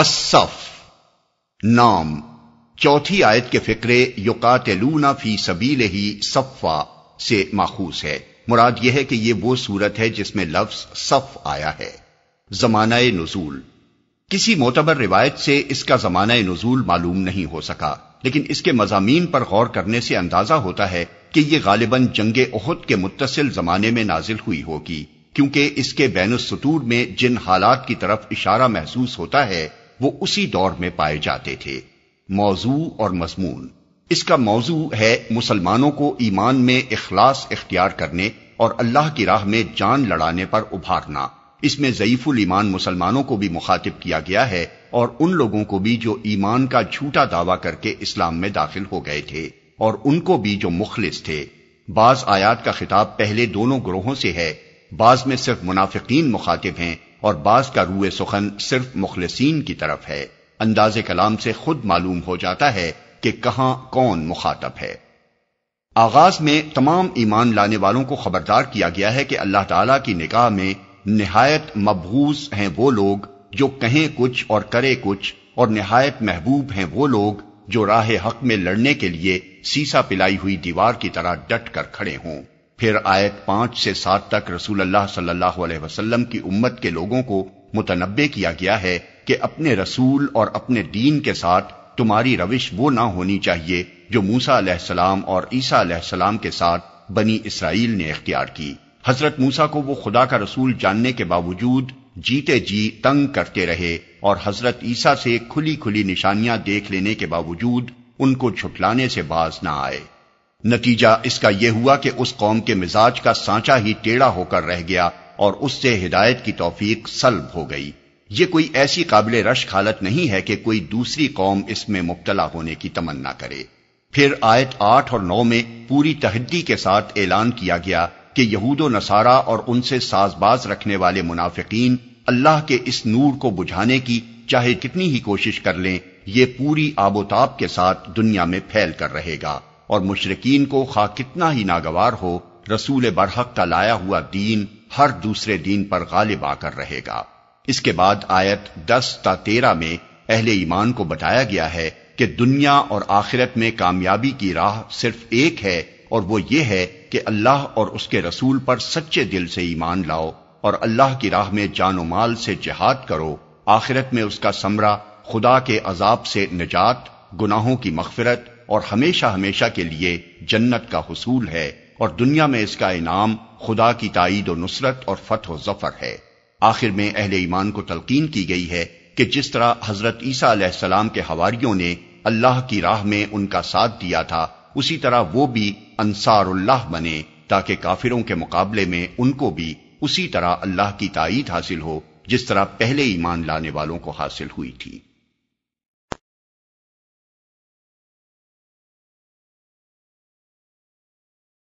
असफ नाम चौथी आयत के फिक्रे युकातलूना फी सबील ही सफ़ा से माखूस है मुराद यह है कि यह वो सूरत है जिसमें लफ्ज सफ आया है जमाना नजूल किसी मोतबर रिवायत से इसका जमाना नजूल मालूम नहीं हो सका लेकिन इसके मजामीन पर गौर करने से अंदाजा होता है कि यह गालिबन जंग ओहद के मुतसिल जमाने में नाजिल हुई होगी क्योंकि इसके बैन सतूर में जिन हालात की तरफ इशारा महसूस होता है वो उसी दौर में पाए जाते थे मौजू और मजमून इसका मौजू है मुसलमानों को ईमान में इखलास इख्तियार करने और अल्लाह की राह में जान लड़ाने पर उभारना इसमें जयीफुल ईमान मुसलमानों को भी मुखातिब किया गया है और उन लोगों को भी जो ईमान का झूठा दावा करके इस्लाम में दाखिल हो गए थे और उनको भी जो मुखलिस थे बाज आयात का खिताब पहले दोनों ग्रोहों से है बाज में सिर्फ मुनाफिक मुखातिब हैं और बाज का रूए सुखन सिर्फ मुखलसीन की तरफ है अंदाज कलाम से खुद मालूम हो जाता है कि कहां कौन मुखातब है आगाज में तमाम ईमान लाने वालों को खबरदार किया गया है कि अल्लाह ताला की निगाह में नहायत मबूस हैं वो लोग जो कहें कुछ और करे कुछ और नहायत महबूब हैं वो लोग जो राह हक में लड़ने के लिए सीसा पिलाई हुई दीवार की तरह डट कर खड़े हों फिर आयत पांच से सात तक रसूल अल्लाह सल्लल्लाहु अलैहि वसल्लम की उम्मत के लोगों को मुतनबे किया गया है कि अपने रसूल और अपने दीन के साथ तुम्हारी रविश वो ना होनी चाहिए जो मूसा अलैहिस्सलाम और ईसा अलैहिस्सलाम के साथ बनी इसराइल ने इख्तियार की हजरत मूसा को वो खुदा का रसूल जानने के बावजूद जीते जी तंग करते रहे और हजरत ईसा से खुली खुली निशानियां देख लेने के बावजूद उनको छुटलाने से बाज ना आए नतीजा इसका यह हुआ कि उस कौम के मिजाज का सांचा ही टेढ़ा होकर रह गया और उससे हिदायत की तोफीक सलब हो गई ये कोई ऐसी काबिल रश्क हालत नहीं है कि कोई दूसरी कौम इसमें मुबतला होने की तमन्ना करे फिर आयत आठ और नौ में पूरी तहदी के साथ ऐलान किया गया कि यहूदो नसारा और उनसे साजबाज रखने वाले मुनाफिकीन अल्लाह के इस नूर को बुझाने की चाहे कितनी ही कोशिश कर लें ये पूरी आबोताब के साथ दुनिया में फैल कर रहेगा और मुशरकिन को खा कितना ही नागवार हो रसूल बरहक का लाया हुआ दीन हर दूसरे दीन पर गालिब आकर रहेगा इसके बाद आयत दस ता तेरह में अहले ईमान को बताया गया है कि दुनिया और आखिरत में कामयाबी की राह सिर्फ एक है और वो ये है कि अल्लाह और उसके रसूल पर सच्चे दिल से ईमान लाओ और अल्लाह की राह में जानो माल से जिहाद करो आखिरत में उसका समरा खुदा के अजाब से निजात गुनाहों की मखफरत और हमेशा हमेशा के लिए जन्नत का हसूल है और दुनिया में इसका इनाम खुदा की ताईद और नुसरत और फतह जफर है आखिर में अहले ईमान को तलकीन की गई है कि जिस तरह हजरत ईसा के हवारियों ने अल्लाह की राह में उनका साथ दिया था उसी तरह वो भी अंसारुल्लाह बने ताकि काफिरों के मुकाबले में उनको भी उसी तरह अल्लाह की ताइद हासिल हो जिस तरह पहले ईमान लाने वालों को हासिल हुई थी